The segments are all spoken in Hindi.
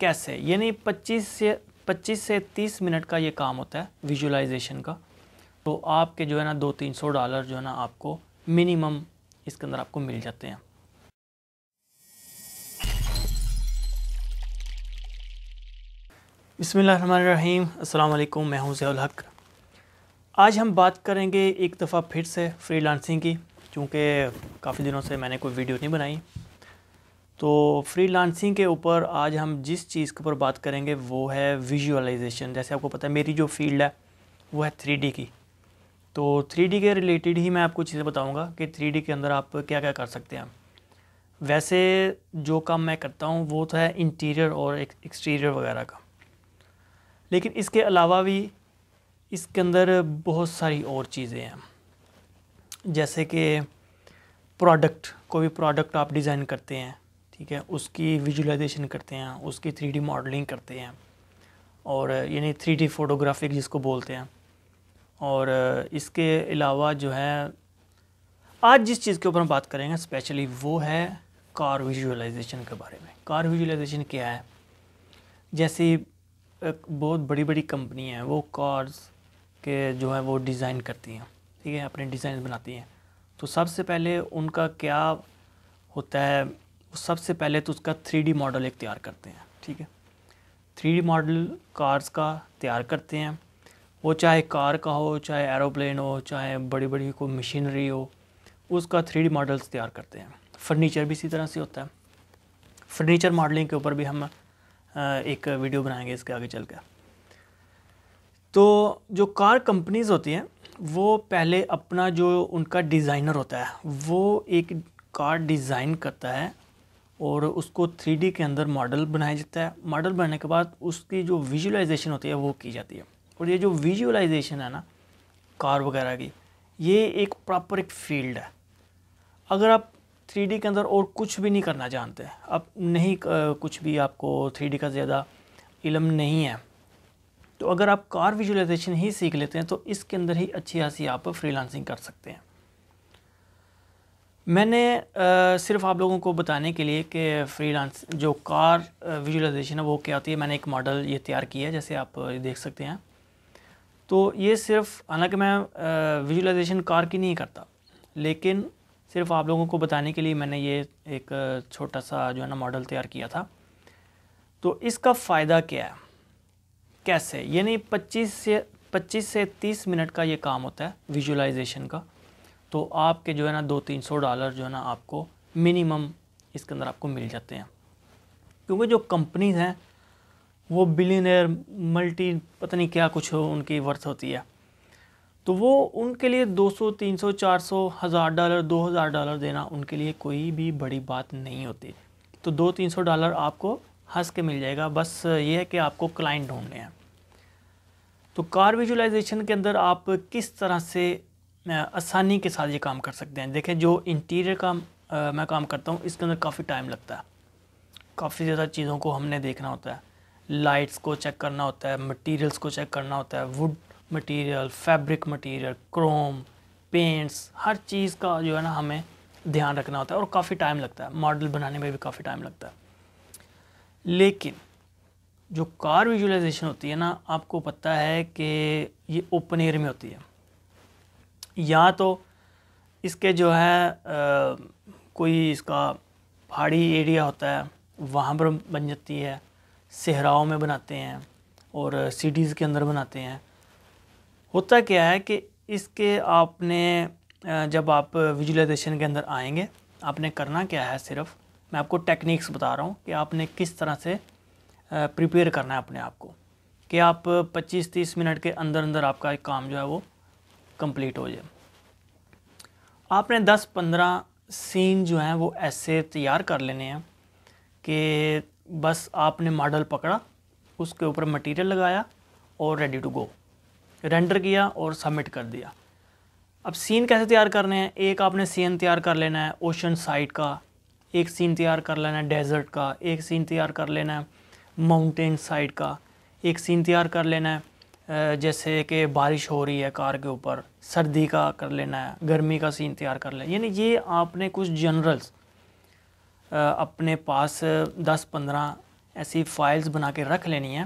कैसे यानी 25 से 25 से 30 मिनट का ये काम होता है विजुलाइजेशन का तो आपके जो है ना दो तीन सौ डॉलर जो है ना आपको मिनिमम इसके अंदर आपको मिल जाते हैं बसमीम अल्लाम मैं हूँ हक आज हम बात करेंगे एक दफ़ा फिर से फ्री की क्योंकि काफ़ी दिनों से मैंने कोई वीडियो नहीं बनाई तो फ्रीलांसिंग के ऊपर आज हम जिस चीज़ के ऊपर बात करेंगे वो है विजुअलाइजेशन जैसे आपको पता है मेरी जो फील्ड है वो है थ्री की तो थ्री के रिलेटेड ही मैं आपको चीज़ें बताऊँगा कि थ्री के अंदर आप क्या क्या कर सकते हैं वैसे जो काम मैं करता हूँ वो तो है इंटीरियर और एक्सटीरियर वगैरह का लेकिन इसके अलावा भी इसके अंदर बहुत सारी और चीज़ें हैं जैसे कि प्रोडक्ट कोई भी प्रोडक्ट आप डिज़ाइन करते हैं ठीक है उसकी विजुलाइजेशन करते हैं उसकी थ्री मॉडलिंग करते हैं और यानी थ्री फोटोग्राफिक जिसको बोलते हैं और इसके अलावा जो है आज जिस चीज़ के ऊपर हम बात करेंगे स्पेशली वो है कार विजुअलाइजेशन के बारे में कार विजुअलाइजेशन क्या है जैसे बहुत बड़ी बड़ी कंपनी है वो कार्स के जो है वो डिज़ाइन करती हैं ठीक है अपने डिज़ाइन बनाती हैं तो सबसे पहले उनका क्या होता है वो सबसे पहले तो उसका थ्री मॉडल एक तैयार करते हैं ठीक है थ्री मॉडल कार्स का तैयार करते हैं वो चाहे कार का हो चाहे एरोप्लेन हो चाहे बड़ी बड़ी कोई मशीनरी हो उसका थ्री मॉडल्स तैयार करते हैं फर्नीचर भी इसी तरह से होता है फर्नीचर मॉडलिंग के ऊपर भी हम एक वीडियो बनाएंगे इसके आगे चल कर तो जो कार कंपनीज़ होती हैं वो पहले अपना जो उनका डिज़ाइनर होता है वो एक कार डिज़ाइन करता है और उसको थ्री के अंदर मॉडल बनाया जाता है मॉडल बनाने के बाद उसकी जो विजुअलाइजेशन होती है वो की जाती है और ये जो विजुअलाइजेशन है ना कार वगैरह की ये एक प्रॉपर एक फील्ड है अगर आप थ्री के अंदर और कुछ भी नहीं करना जानते आप नहीं कुछ भी आपको थ्री का ज़्यादा इलम नहीं है तो अगर आप कार विजुअलाइजेशन ही सीख लेते हैं तो इसके अंदर ही अच्छी खासी आप फ्रीलांसिंग कर सकते हैं मैंने आ, सिर्फ आप लोगों को बताने के लिए कि फ्रीलांस जो कार विजुलाइजेशन है वो क्या होती है मैंने एक मॉडल ये तैयार किया है जैसे आप देख सकते हैं तो ये सिर्फ हालांकि मैं विजुलाइजेशन कार की नहीं करता लेकिन सिर्फ आप लोगों को बताने के लिए मैंने ये एक छोटा सा जो है ना मॉडल तैयार किया था तो इसका फ़ायदा क्या है कैसे यानी 25 से 25 से 30 मिनट का ये काम होता है विजुलाइजेशन का तो आपके जो है ना दो तीन सौ डॉलर जो है ना आपको मिनिमम इसके अंदर आपको मिल जाते हैं क्योंकि जो कंपनीज हैं वो बिलीनर मल्टी पता नहीं क्या कुछ हो उनकी वर्थ होती है तो वो उनके लिए 200, 300, 400, हज़ार डॉलर 2000 डॉलर देना उनके लिए कोई भी बड़ी बात नहीं होती तो दो तीन सौ डॉलर आपको हंस के मिल जाएगा बस ये है कि आपको क्लाइंट ढूंढने हैं तो कार विजुलाइजेशन के अंदर आप किस तरह से आसानी के साथ ये काम कर सकते हैं देखें जो इंटीरियर का आ, मैं काम करता हूँ इसके अंदर काफ़ी टाइम लगता है काफ़ी ज़्यादा चीज़ों को हमने देखना होता है लाइट्स को चेक करना होता है मटेरियल्स को चेक करना होता है wood material fabric material chrome paints हर चीज़ का जो है ना हमें ध्यान रखना होता है और काफ़ी टाइम लगता है मॉडल बनाने में भी काफ़ी टाइम लगता है लेकिन जो कार विजुलाइजेशन होती है ना आपको पता है कि ये ओपन एयर में होती है या तो इसके जो है आ, कोई इसका पहाड़ी एरिया होता है वहाँ पर बन जाती है सहराओं में बनाते हैं और सिटीज़ के अंदर बनाते हैं होता क्या है कि इसके आपने जब आप विजुलाइजेशन के अंदर आएंगे आपने करना क्या है सिर्फ मैं आपको टेक्निक्स बता रहा हूँ कि आपने किस तरह से प्रिपेयर करना है अपने आप को कि आप 25-30 मिनट के अंदर अंदर आपका काम जो है वो कंप्लीट हो जाए आपने 10-15 सीन जो हैं वो ऐसे तैयार कर लेने हैं कि बस आपने मॉडल पकड़ा उसके ऊपर मटेरियल लगाया और रेडी टू गो रेंडर किया और सबमिट कर दिया अब सीन कैसे तैयार करने हैं एक आपने सीन तैयार कर लेना है ओशन साइड का एक सीन तैयार कर लेना है डेजर्ट का एक सीन तैयार कर लेना है माउंटेन साइड का एक सीन तैयार कर लेना है जैसे कि बारिश हो रही है कार के ऊपर सर्दी का कर लेना है गर्मी का सीन तैयार कर लेना यानी ये आपने कुछ जनरल्स अपने पास दस पंद्रह ऐसी फाइल्स बना के रख लेनी है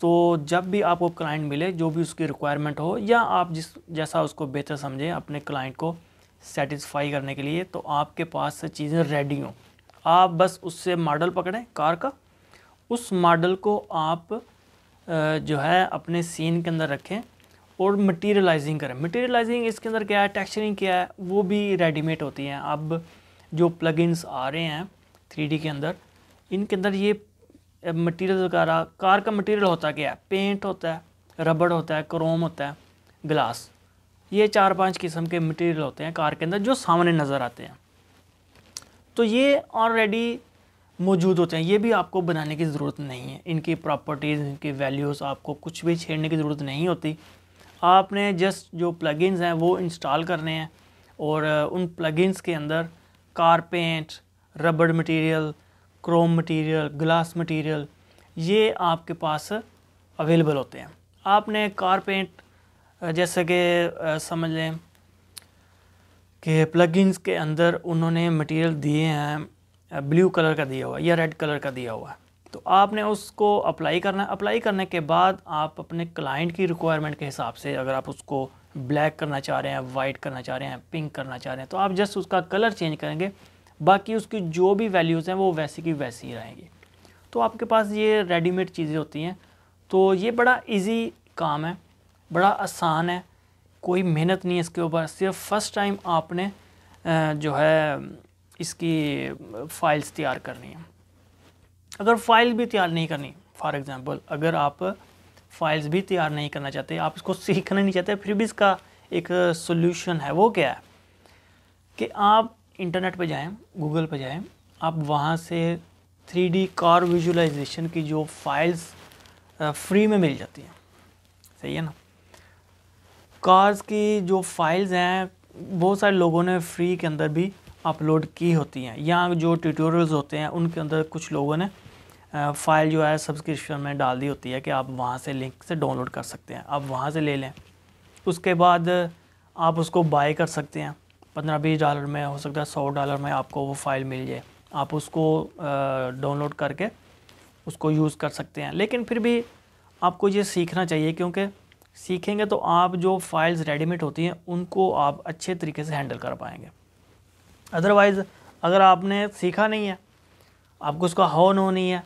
तो जब भी आपको क्लाइंट मिले जो भी उसकी रिक्वायरमेंट हो या आप जिस जैसा उसको बेहतर समझें अपने क्लाइंट को सेटिस्फाई करने के लिए तो आपके पास चीज़ें रेडी हों आप बस उससे मॉडल पकड़ें कार का उस मॉडल को आप जो है अपने सीन के अंदर रखें और मटेरियलाइजिंग करें मटेरियलाइजिंग इसके अंदर क्या है टेक्सचरिंग क्या है वो भी रेडीमेड होती हैं अब जो प्लगइन्स आ रहे हैं थ्री के अंदर इनके अंदर ये मटेरियल वगैरह कार का मटेरियल होता क्या है पेंट होता है रबड़ होता है क्रोम होता है ग्लास ये चार पांच किस्म के मटेरियल होते हैं कार के अंदर जो सामने नज़र आते हैं तो ये ऑलरेडी मौजूद होते हैं ये भी आपको बनाने की ज़रूरत नहीं है इनकी प्रॉपर्टीज़ इनकी वैल्यूज़ आपको कुछ भी छेड़ने की ज़रूरत नहीं होती आपने जस्ट जो प्लगइन्स हैं वो इंस्टॉल करने हैं और उन प्लगइन्स के अंदर कारपेंट रबड़ material chrome material glass material ये आपके पास अवेलेबल होते हैं आपने कारपेंट जैसे कि समझ लें कि प्लगइन्स के अंदर उन्होंने मटेरियल दिए हैं ब्लू कलर का दिया हुआ है या रेड कलर का दिया हुआ है तो आपने उसको अप्लाई करना है अप्लाई करने के बाद आप अपने क्लाइंट की रिक्वायरमेंट के हिसाब से अगर आप उसको ब्लैक करना चाह रहे हैं वाइट करना चाह रहे हैं पिंक करना चाह रहे हैं तो आप जस्ट उसका कलर चेंज करेंगे बाकी उसकी जो भी वैल्यूज़ हैं वो वैसी की वैसी रहेंगी तो आपके पास ये रेडीमेड चीज़ें होती हैं तो ये बड़ा इजी काम है बड़ा आसान है कोई मेहनत नहीं है इसके ऊपर सिर्फ फर्स्ट टाइम आपने जो है इसकी फ़ाइल्स तैयार करनी है अगर फ़ाइल भी तैयार नहीं करनी फॉर एग्ज़ाम्पल अगर आप फाइल्स भी तैयार नहीं करना चाहते आप इसको सीखना नहीं चाहते फिर भी इसका एक सोल्यूशन है वो क्या है कि आप इंटरनेट पर जाएं गूगल पर जाएं आप वहाँ से थ्री डी कार विजुलाइजेशन की जो फाइल्स फ्री में मिल जाती हैं सही है ना कार्स की जो फाइल्स हैं बहुत सारे लोगों ने फ्री के अंदर भी अपलोड की होती हैं या जो ट्यूटोरियल्स होते हैं उनके अंदर कुछ लोगों ने फ़ाइल जो है सब्सक्रिप्शन में डाल दी होती है कि आप वहाँ से लिंक से डाउनलोड कर सकते हैं आप वहाँ से ले लें उसके बाद आप उसको बाय कर सकते हैं पंद्रह बीस डॉलर में हो सकता है सौ डॉलर में आपको वो फ़ाइल मिल जाए आप उसको डाउनलोड करके उसको यूज़ कर सकते हैं लेकिन फिर भी आपको ये सीखना चाहिए क्योंकि सीखेंगे तो आप जो फ़ाइल्स रेडीमेड होती हैं उनको आप अच्छे तरीके से हैंडल कर पाएंगे अदरवाइज़ अगर आपने सीखा नहीं है आपको उसका हो नो नहीं है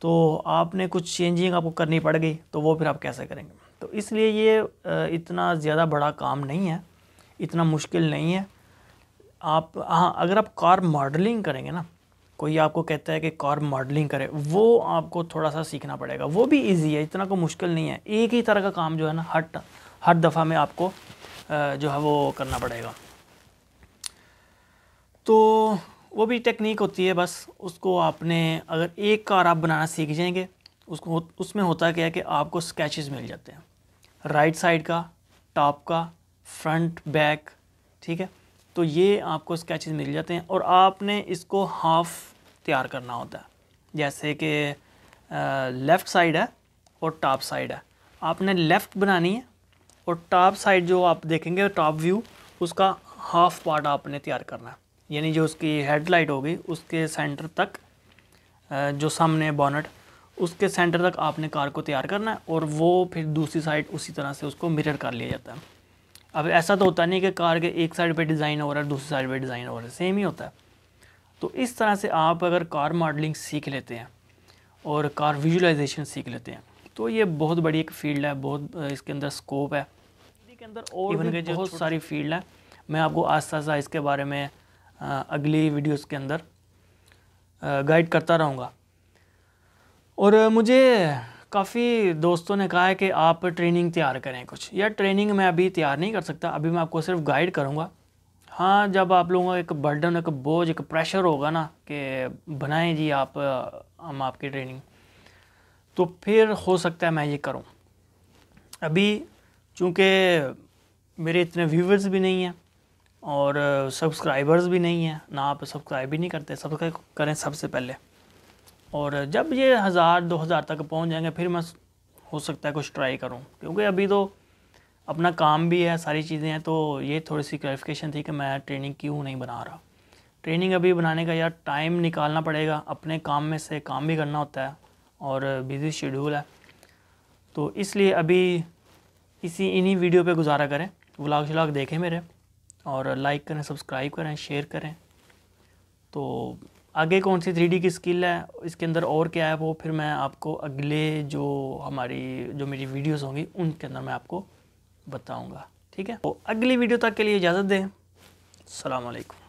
तो आपने कुछ चेंजिंग आपको करनी पड़ गई तो वो फिर आप कैसे करेंगे तो इसलिए ये इतना ज़्यादा बड़ा काम नहीं है इतना मुश्किल नहीं है आप हाँ अगर आप कार मॉडलिंग करेंगे ना कोई आपको कहता है कि कार मॉडलिंग करे वो आपको थोड़ा सा सीखना पड़ेगा वो भी इजी है इतना कोई मुश्किल नहीं है एक ही तरह का काम जो है ना हर हर दफ़ा में आपको जो है वो करना पड़ेगा तो वो भी टेक्निक होती है बस उसको आपने अगर एक कार आप बनाना सीख जाएंगे उसको उसमें होता क्या है कि आपको स्केचेस मिल जाते हैं राइट साइड का टॉप का फ्रंट बैक ठीक है तो ये आपको स्केचेस मिल जाते हैं और आपने इसको हाफ तैयार करना होता है जैसे कि लेफ़्ट साइड है और टॉप साइड है आपने लेफ़्ट बनानी है और टॉप साइड जो आप देखेंगे टॉप व्यू उसका हाफ पार्ट आपने तैयार करना है यानी जो उसकी हेडलाइट होगी उसके सेंटर तक जो सामने बॉनट उसके सेंटर तक आपने कार को तैयार करना है और वो फिर दूसरी साइड उसी तरह से उसको मिरर कर लिया जाता है अब ऐसा तो होता नहीं कि कार के एक साइड पे डिज़ाइन हो रहा है दूसरी साइड पे डिज़ाइन हो रहा है सेम ही होता है तो इस तरह से आप अगर कार मॉडलिंग सीख लेते हैं और कार विजुलाइजेशन सीख लेते हैं तो ये बहुत बड़ी एक फील्ड है बहुत इसके अंदर स्कोप है इसके अंदर और बहुत सारी फील्ड है मैं आपको आस्ता आस्ता इसके बारे में अगली वीडियोस के अंदर गाइड करता रहूँगा और मुझे काफ़ी दोस्तों ने कहा है कि आप ट्रेनिंग तैयार करें कुछ या ट्रेनिंग मैं अभी तैयार नहीं कर सकता अभी मैं आपको सिर्फ गाइड करूँगा हाँ जब आप लोगों का एक बर्डन एक बोझ एक प्रेशर होगा ना कि बनाएं जी आप हम आपकी ट्रेनिंग तो फिर हो सकता है मैं ये करूँ अभी चूँकि मेरे इतने व्यूवर्स भी नहीं हैं और सब्सक्राइबर्स भी नहीं है ना आप सब्सक्राइब भी नहीं करते सब्सक्राइब करें सबसे पहले और जब ये हज़ार दो हज़ार तक पहुंच जाएंगे फिर मैं हो सकता है कुछ ट्राई करूं क्योंकि अभी तो अपना काम भी है सारी चीज़ें हैं तो ये थोड़ी सी क्लैरिफिकेशन थी कि मैं ट्रेनिंग क्यों नहीं बना रहा ट्रेनिंग अभी बनाने का यार टाइम निकालना पड़ेगा अपने काम में से काम भी करना होता है और बिज़ी शेड्यूल है तो इसलिए अभी इसी इन्हीं वीडियो पे गुजारा करें व्लाग शलाग देखें मेरे और लाइक करें सब्सक्राइब करें शेयर करें तो आगे कौन सी थ्री की स्किल है इसके अंदर और क्या है वो फिर मैं आपको अगले जो हमारी जो मेरी वीडियोस होंगी उनके अंदर मैं आपको बताऊंगा ठीक है तो अगली वीडियो तक के लिए इजाज़त दें सलामकुम